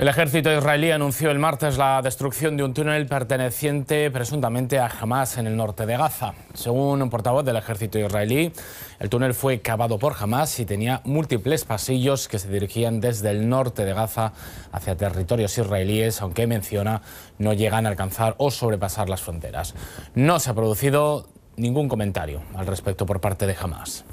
El ejército israelí anunció el martes la destrucción de un túnel perteneciente presuntamente a Hamas en el norte de Gaza. Según un portavoz del ejército israelí, el túnel fue cavado por Hamas y tenía múltiples pasillos que se dirigían desde el norte de Gaza hacia territorios israelíes, aunque menciona no llegan a alcanzar o sobrepasar las fronteras. No se ha producido ningún comentario al respecto por parte de Hamas.